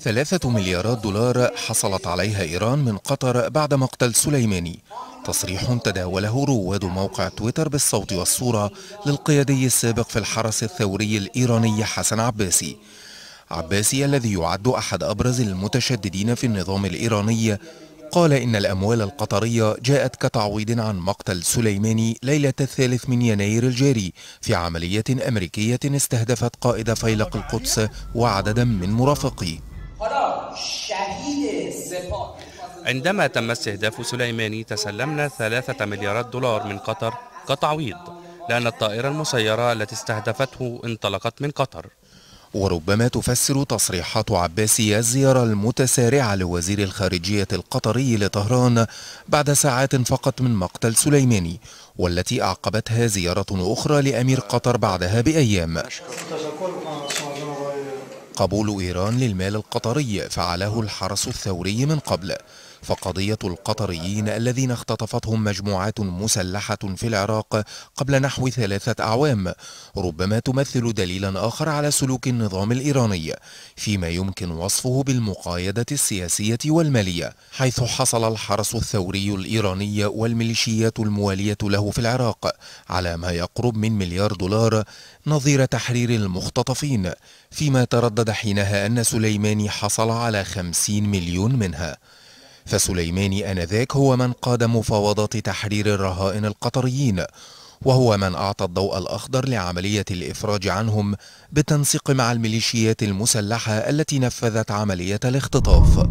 ثلاثة مليارات دولار حصلت عليها إيران من قطر بعد مقتل سليماني تصريح تداوله رواد موقع تويتر بالصوت والصورة للقيادي السابق في الحرس الثوري الإيراني حسن عباسي عباسي الذي يعد أحد أبرز المتشددين في النظام الإيراني قال إن الأموال القطرية جاءت كتعويض عن مقتل سليماني ليلة الثالث من يناير الجاري في عملية أمريكية استهدفت قائد فيلق القدس وعددا من مرافقيه عندما تم استهداف سليماني تسلمنا ثلاثة مليارات دولار من قطر كتعويض لأن الطائرة المسيرة التي استهدفته انطلقت من قطر وربما تفسر تصريحات عباسي الزيارة المتسارعة لوزير الخارجية القطري لطهران بعد ساعات فقط من مقتل سليماني والتي أعقبتها زيارة أخرى لأمير قطر بعدها بأيام قبول إيران للمال القطري فعله الحرس الثوري من قبل فقضية القطريين الذين اختطفتهم مجموعات مسلحة في العراق قبل نحو ثلاثة أعوام ربما تمثل دليلا آخر على سلوك النظام الإيراني فيما يمكن وصفه بالمقايدة السياسية والمالية حيث حصل الحرس الثوري الإيراني والميليشيات الموالية له في العراق على ما يقرب من مليار دولار نظير تحرير المختطفين فيما تردد حينها أن سليماني حصل على 50 مليون منها فسليماني آنذاك هو من قاد مفاوضات تحرير الرهائن القطريين وهو من أعطى الضوء الأخضر لعملية الإفراج عنهم بالتنسيق مع الميليشيات المسلحة التي نفذت عملية الاختطاف